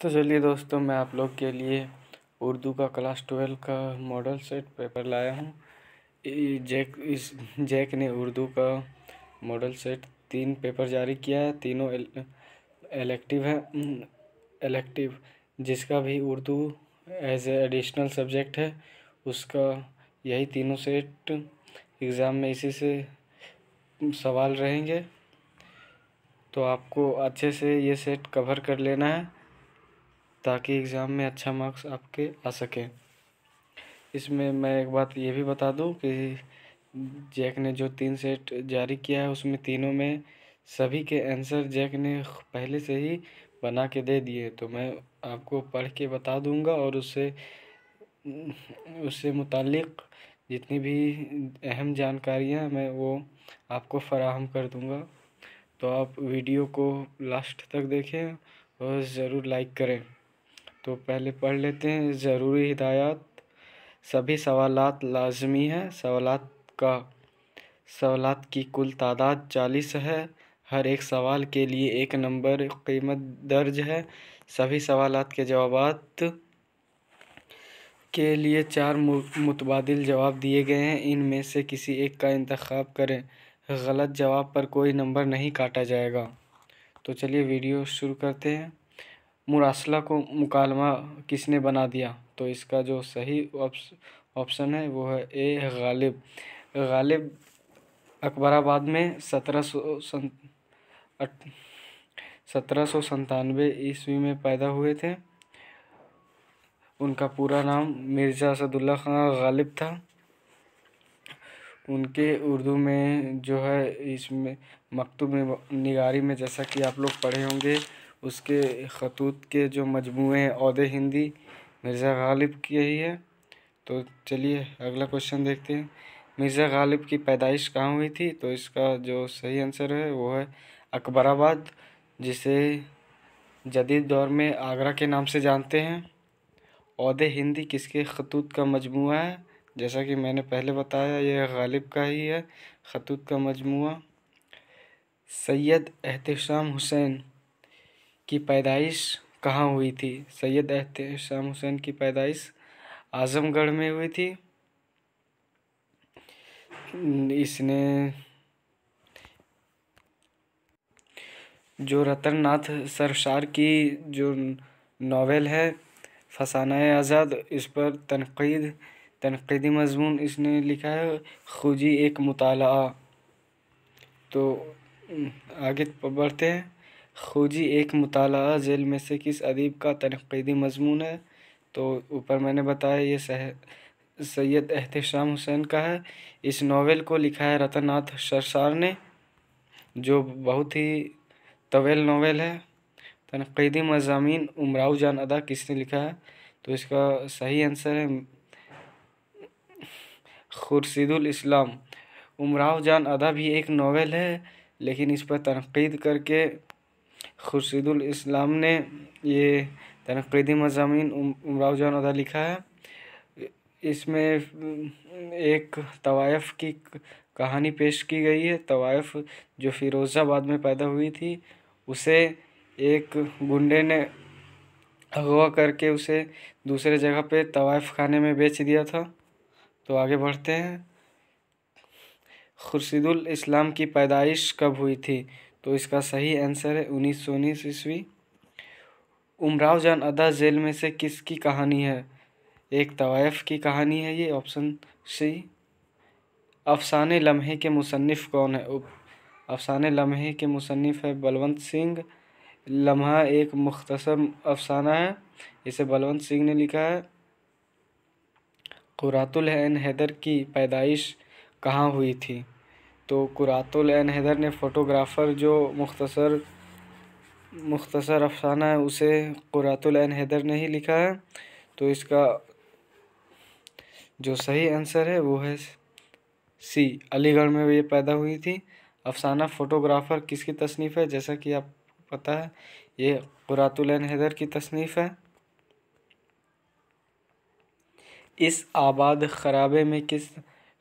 तो चलिए दोस्तों मैं आप लोग के लिए उर्दू का क्लास ट्वेल्व का मॉडल सेट पेपर लाया हूँ जैक इस जैक ने उर्दू का मॉडल सेट तीन पेपर जारी किया है तीनों एल, एलेक्टिव है एलेक्टिव जिसका भी Urdu as a additional subject है उसका यही तीनों सेट एग्ज़ाम में इसी से सवाल रहेंगे तो आपको अच्छे से ये सेट कवर कर लेना है ताकि एग्ज़ाम में अच्छा मार्क्स आपके आ सके इसमें मैं एक बात ये भी बता दूँ कि जैक ने जो तीन सेट जारी किया है उसमें तीनों में सभी के आंसर जैक ने पहले से ही बना के दे दिए तो मैं आपको पढ़ के बता दूंगा और उससे उससे मुतलक जितनी भी अहम जानकारियां मैं वो आपको फराहम कर दूंगा तो आप वीडियो को लास्ट तक देखें और ज़रूर लाइक करें तो पहले पढ़ लेते हैं ज़रूरी हिदायत सभी सवाल लाजमी हैं सवाल का सवालात की कुल तादाद चालीस है हर एक सवाल के लिए एक नंबर कीमत दर्ज है सभी सवाल के जवाब के लिए चार मुतबाद जवाब दिए गए हैं इनमें से किसी एक का इंतखब करें गलत जवाब पर कोई नंबर नहीं काटा जाएगा तो चलिए वीडियो शुरू करते हैं मुरासला को मुकालमा किसने बना दिया तो इसका जो सही ऑप्शन है वो है ए गालिब गालिब अकबराबाद में सत्रह सौ सत्रह सौ सन्तानवे ईस्वी में पैदा हुए थे उनका पूरा नाम मिर्ज़ा असदुल्ला खान गालिब था उनके उर्दू में जो है इसमें मकतूब निगारी में जैसा कि आप लोग पढ़े होंगे उसके ख़तूत के जो मजमू अहद हिंदी मिर्ज़ा गालिब की ही है तो चलिए अगला क्वेश्चन देखते हैं मिर्ज़ा गालिब की पैदाइश कहाँ हुई थी तो इसका जो सही आंसर है वो है अकबराबाद जिसे जदीद दौर में आगरा के नाम से जानते हैं अहद हिंदी किसके खतूत का मजमू है जैसा कि मैंने पहले बताया यह गालिब का ही है खतूत का मजमू सैयद एहतम हुसैन की पैदाइश कहाँ हुई थी सैयद एहतशाम हुसैन की पैदाइश आज़मगढ़ में हुई थी इसने जो रतननाथ सरसार की जो नावल है फसाना आज़ाद इस पर तनकीद तनकीदी मजमून इसने लिखा है खुजी एक मुताला तो आगे बढ़ते हैं खोजी एक मुताल जेल में से किस अदीब का तनकीदी मजमून है तो ऊपर मैंने बताया ये सह एहत एहतशाम हुसैन का है इस नावल को लिखा है रतननाथ सरसार ने जो बहुत ही तवेल नावल है तनकीदी मजामी उमराव जान अदा किसने लिखा है तो इसका सही आंसर है खुर्शीदुल इस्लाम उमराव जान अदा भी एक नावल है लेकिन इस पर तनकीद करके खुर्शीदुल ने ये तनकीदी मजामी उमराव जान अदा लिखा है इसमें एक तवायफ़ की कहानी पेश की गई है तवायफ़ जो फिरोज़ाबाद में पैदा हुई थी उसे एक गुंडे ने अगवा करके उसे दूसरे जगह पे तवायफ़ खाने में बेच दिया था तो आगे बढ़ते हैं खुर्शीदुल इस्लाम की पैदाइश कब हुई थी तो इसका सही आंसर है उन्नीस सौ उन्नीस ईस्वी उमराव जान अदा जेल में से किसकी कहानी है एक तवायफ की कहानी है ये ऑप्शन सी अफसाने लम्हे के मुसनफ़ कौन है अफसाने लम्हे के मुसनफ़ है बलवंत सिंह लम्हा एक मुख्तसर अफसाना है इसे बलवंत सिंह ने लिखा है कुरातुल हैदर की पैदाइश कहाँ हुई थी तो कुरातुल हैदर ने फ़ोटोग्राफ़र जो मुख्तसर मुख्तसर अफसाना है उसे कुरातुल हैदर ने ही लिखा है तो इसका जो सही आंसर है वो है सी अलीगढ़ में ये पैदा हुई थी अफसाना फ़ोटोग्राफ़र किसकी तसनीफ़ है जैसा कि आप पता है ये कुरातुल हैदर की तसनीफ़ है इस आबाद ख़राबे में किस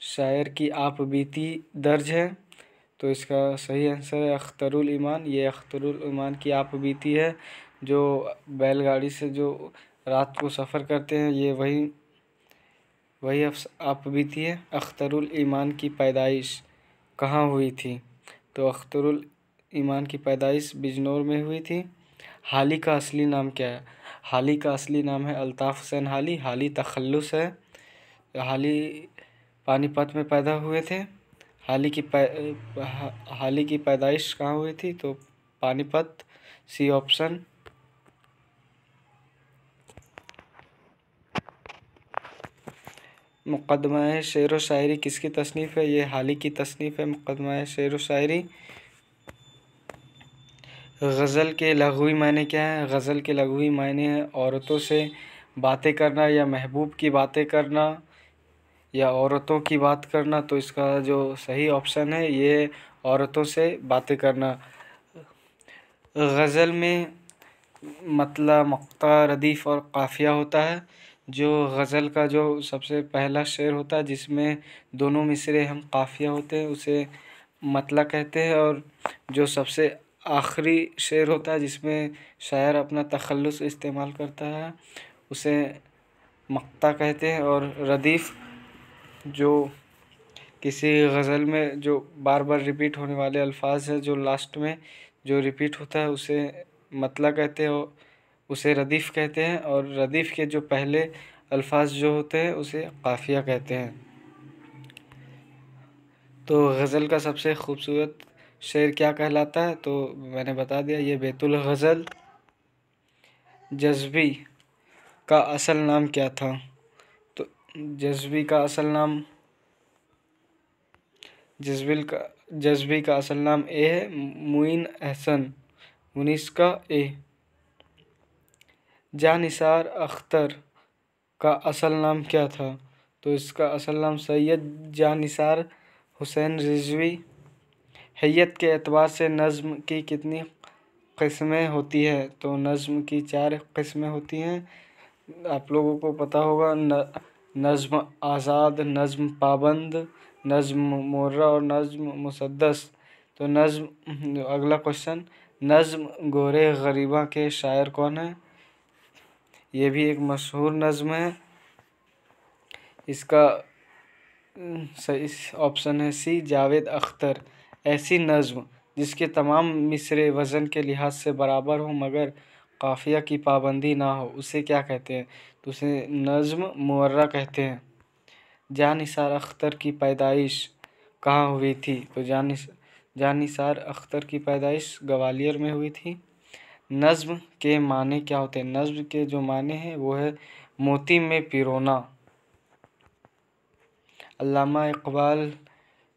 शायर की आप बीती दर्ज है तो इसका सही आंसर है अख्तरुल ईमान ये अख्तरुल ईमान की आप बीती है जो बैलगाड़ी से जो रात को सफ़र करते हैं ये वही वही आप बीती है अख्तरुल ईमान की पैदाइश कहाँ हुई थी तो अख्तरुल ईमान की पैदाइश बिजनौर में हुई थी हाली का असली नाम क्या है हाली का असली नाम है अल्ताफ़ हुसैन हाली हाली तखल्लुस है हाली पानीपत में पैदा हुए थे हाल की हाल की पैदाइश कहाँ हुई थी तो पानीपत सी ऑप्शन मुकदमा शेर व शायरी किसकी तसनीफ़ है ये हाल की तसनीफ़ है मुकदमा शेर व शायरी गज़ल के लघवी मायने क्या हैं गज़ल के लघवी मायने हैं औरतों से बातें करना या महबूब की बातें करना या औरतों की बात करना तो इसका जो सही ऑप्शन है ये औरतों से बातें करना गज़ल में मतला मक्ता रदीफ़ और काफ़िया होता है जो गज़ल का जो सबसे पहला शेर होता है जिसमें दोनों मिसरे हम काफ़िया होते हैं उसे मतला कहते हैं और जो सबसे आखिरी शेर होता है जिसमें शायर अपना तखलस इस्तेमाल करता है उसे मक्ता कहते हैं और रदीफ़ जो किसी गज़ल में जो बार बार रिपीट होने वाले अल्फाज हैं जो लास्ट में जो रिपीट होता है उसे मतला कहते हो उसे रदीफ़ कहते हैं और रदीफ़ के जो पहले अल्फाज जो होते हैं उसे काफ़िया कहते हैं तो गज़ल का सबसे खूबसूरत शेर क्या कहलाता है तो मैंने बता दिया ये बेतुल गज़ल जज्बी का असल नाम क्या था जजवी का असल नाम जसविल का जजवी का असल नाम ए है मुइन अहसन मुनीस का ए जानिसार अख्तर का असल नाम क्या था तो इसका असल नाम सैयद जानिसार हुसैन रिजवी हैत के अतबार से नज़म की कितनी कस्में होती है तो नज़म की चार कस्में होती हैं आप लोगों को पता होगा न नज़्म आज़ाद नज़्म पाबंद नज़्म मुर्रा और नज़्म मुसद्दस तो नज़्म अगला क्वेश्चन नज़्म गोरे गरीबा के शायर कौन है ये भी एक मशहूर नज़म है इसका सही ऑप्शन है सी जावेद अख्तर ऐसी नज़म जिसके तमाम मिसरे वज़न के लिहाज से बराबर हों मगर काफ़िया की पाबंदी ना हो उसे क्या कहते हैं तो उसे नज़्म मुर्रा कहते हैं जानिसार अख्तर की पैदाइश कहाँ हुई थी तो जान जान निसार अख्तर की पैदाइश ग्वालियर में हुई थी नज़म के माने क्या होते हैं नज़म के जो माने हैं वो है मोती में पिरोना अल्लामा इकबाल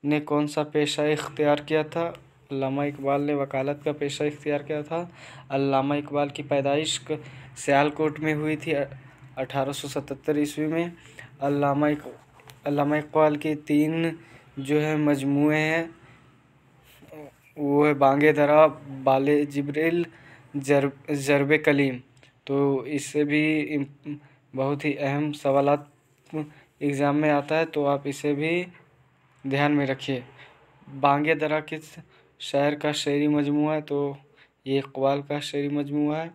ने कौन सा पेशा इख्तियार किया था लामा इकबाल ने वकालत का पेशा इख्तियार किया था अल्लामा इकबाल की पैदाइश सयालकोट में हुई थी अठारह सौ सतहत्तर ईस्वी में अल्लामा इकबाल के तीन जो है मजमू हैं वो है बांगे दरा बाले जबरेल जर जरब कलीम तो इससे भी बहुत ही अहम सवाल एग्ज़ाम में आता है तो आप इसे भी ध्यान में रखिए बांगे दरा किस शायर का शेरी मजमू है तो ये इकबाल का शेरी मजमू है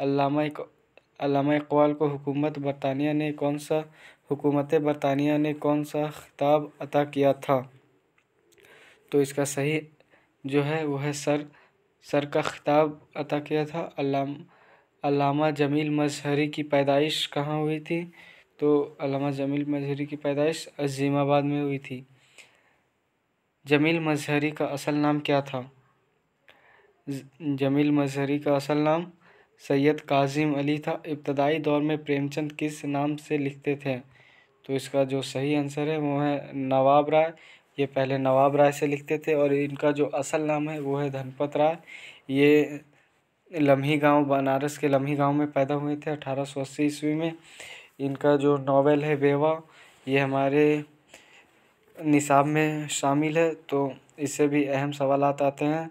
अलामा इकबाल को हुकूमत बरतानिया ने कौन सा हुकूमत बरतानिया ने कौन सा खिताब अता किया था तो इसका सही जो है वो है सर सर का खिताब अता किया था अलाम अलामा जमील मजहरी की पैदाइश कहाँ हुई थी तो अलामा जमील मजहरी की पैदाइश अजीमाबाद में हुई थी जमील मजहरी का असल नाम क्या था जमील मजहरी का असल नाम सैयद काजिम अली था इब्तदाई दौर में प्रेमचंद किस नाम से लिखते थे तो इसका जो सही आंसर है वो है नवाब राय ये पहले नवाब राय से लिखते थे और इनका जो असल नाम है वो है धनपत राय ये लम्ही गांव बनारस के लम्ही गांव में पैदा हुए थे अठारह सौ अस्सी ईस्वी में इनका जो नावल है बेवा ये हमारे निसाब में शामिल है तो इससे भी अहम सवाल आते हैं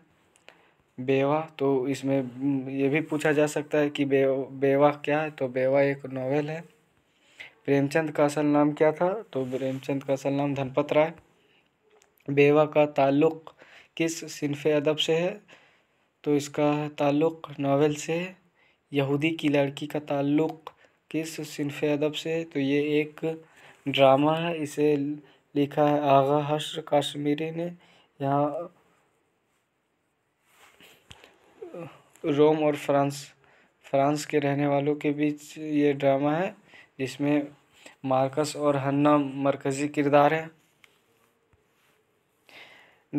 बेवा तो इसमें ये भी पूछा जा सकता है कि बे बेवा क्या है तो बेवा एक नावल है प्रेमचंद का असल नाम क्या था तो प्रेमचंद का असल नाम धनपत राय बेवा का ताल्लुक़ किस सिनफ अदब से है तो इसका ताल्लुक़ नावल से है यहूदी की लड़की का ताल्लुक़ किस सिनफ अदब से है तो ये एक ड्रामा है इसे लिखा है आगा हश्र काश्मीरी ने यहाँ रोम और फ्रांस फ्रांस के रहने वालों के बीच ये ड्रामा है जिसमें मार्कस और हन्ना मरकज़ी किरदार हैं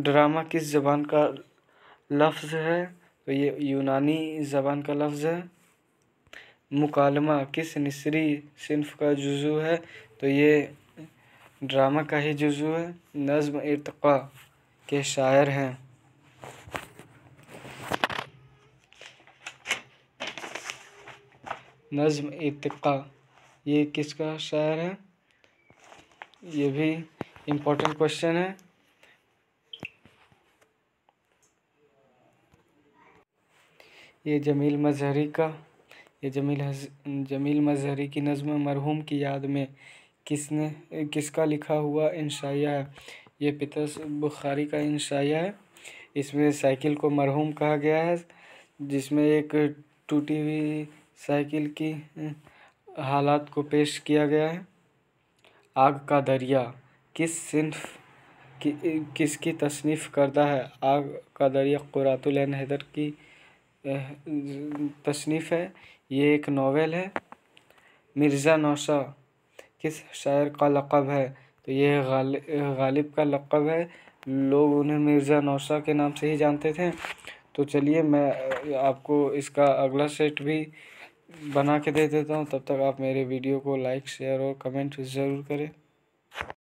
ड्रामा किस ज़बान का लफ्ज़ है तो ये यूनानी ज़बान का लफ्ज़ है मुकालमा किस निसरी सिंफ़ का जुजू है तो ये ड्रामा का ही जुजू है नज्म इरतका के शायर हैं नज्म इरतका ये किसका शायर है ये भी इम्पोर्टेंट क्वेश्चन है ये जमील मजहरी का ये जमील हज जमील मजहरी की नज़म मरहूम की याद में किसने किसका लिखा हुआ इंशाया है ये पितस बुखारी का इंशाया है इसमें साइकिल को मरहूम कहा गया है जिसमें एक टूटी हुई साइकिल की हालात को पेश किया गया है आग का दरिया किस सिंफ कि, किसकी तसनीफ़ करता है आग का दरिया कुरातुल हैदर की तसनीफ़ है ये एक नावल है मिर्ज़ा नौशा किस शायर का लक़ब है तो यह गालिब गालिब का लक़ब है लोग उन्हें मिर्ज़ा नौशा के नाम से ही जानते थे तो चलिए मैं आपको इसका अगला सेट भी बना के दे देता हूँ तब तक आप मेरे वीडियो को लाइक शेयर और कमेंट ज़रूर करें